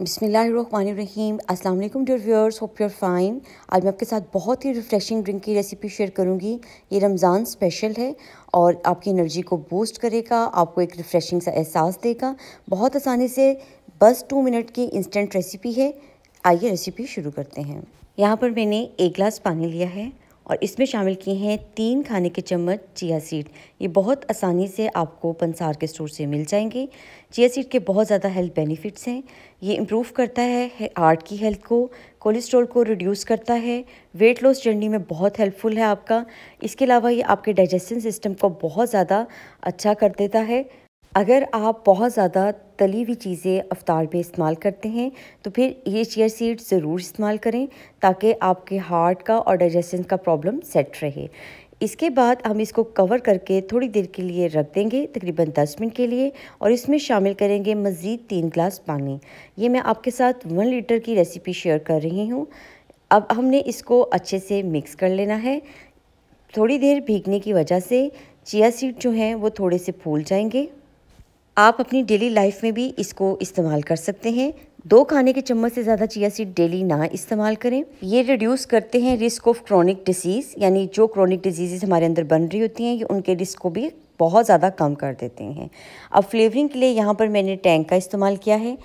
बिसमीम् अस्सलाम dear viewers viewers hope you're fine आज मैं आपके साथ बहुत ही रिफ़्रेशिंग ड्रिंक की रेसिपी शेयर करूंगी ये रमज़ान स्पेशल है और आपकी एनर्जी को बूस्ट करेगा आपको एक रिफ़्रेशिंग सा एहसास देगा बहुत आसानी से बस टू मिनट की इंस्टेंट रेसिपी है आइए रेसिपी शुरू करते हैं यहाँ पर मैंने एक गिलास पानी लिया है और इसमें शामिल किए हैं तीन खाने के चम्मच चिया सीड ये बहुत आसानी से आपको पंसार के स्टोर से मिल जाएंगे चिया सीड के बहुत ज़्यादा हेल्थ बेनिफिट्स हैं ये इम्प्रूव करता है हार्ट की हेल्थ को कोलेस्ट्रॉल को रिड्यूस करता है वेट लॉस जर्नी में बहुत हेल्पफुल है आपका इसके अलावा ये आपके डाइजेशन सिस्टम को बहुत ज़्यादा अच्छा कर देता है अगर आप बहुत ज़्यादा तली हुई चीज़ें अफ्तार में इस्तेमाल करते हैं तो फिर ये चेयर सीड ज़रूर इस्तेमाल करें ताकि आपके हार्ट का और डाइजेशन का प्रॉब्लम सेट रहे इसके बाद हम इसको कवर करके थोड़ी देर के लिए रख देंगे तकरीबन दस मिनट के लिए और इसमें शामिल करेंगे मज़ीद तीन गिलास पानी ये मैं आपके साथ वन लीटर की रेसिपी शेयर कर रही हूँ अब हमने इसको अच्छे से मिक्स कर लेना है थोड़ी देर भीगने की वजह से चिया सीड जो हैं वो थोड़े से फूल जाएंगे आप अपनी डेली लाइफ में भी इसको इस्तेमाल कर सकते हैं दो खाने के चम्मच से ज़्यादा चिया सीड डेली ना इस्तेमाल करें ये रिड्यूस करते हैं रिस्क ऑफ क्रॉनिक डिसीज़ यानी जो क्रॉनिक डिजीज़ हमारे अंदर बन रही होती हैं ये उनके रिस्क को भी बहुत ज़्यादा कम कर देते हैं अब फ्लेवरिंग के लिए यहाँ पर मैंने टैंक का इस्तेमाल किया है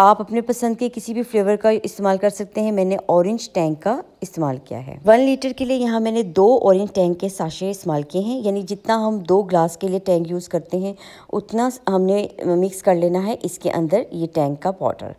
आप अपने पसंद के किसी भी फ्लेवर का इस्तेमाल कर सकते हैं मैंने ऑरेंज टैंक का इस्तेमाल किया है वन लीटर के लिए यहाँ मैंने दो ऑरेंज टैंक के साशे इस्तेमाल किए हैं यानी जितना हम दो ग्लास के लिए टैंक यूज़ करते हैं उतना हमने मिक्स कर लेना है इसके अंदर ये टैंक का पाउडर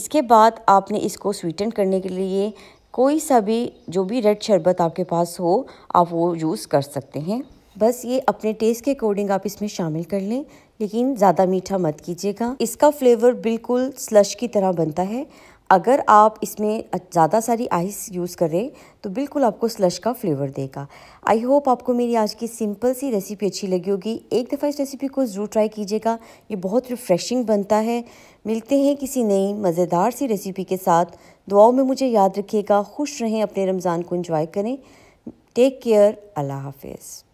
इसके बाद आपने इसको स्वीटन करने के लिए कोई सा भी जो भी रेड शरबत आपके पास हो आप वो यूज़ कर सकते हैं बस ये अपने टेस्ट के अकॉर्डिंग आप इसमें शामिल कर लें लेकिन ज़्यादा मीठा मत कीजिएगा इसका फ्लेवर बिल्कुल स्लश की तरह बनता है अगर आप इसमें ज़्यादा सारी आइस यूज़ करें तो बिल्कुल आपको स्लश का फ्लेवर देगा आई होप आपको मेरी आज की सिंपल सी रेसिपी अच्छी लगी होगी एक दफ़ा इस रेसिपी को ज़रूर ट्राई कीजिएगा ये बहुत रिफ़्रेशिंग बनता है मिलते हैं किसी नई मज़ेदार सी रेसिपी के साथ दुआओं में मुझे याद रखिएगा खुश रहें अपने रमज़ान को इंजॉय करें टेक केयर अल्लाह हाफिज़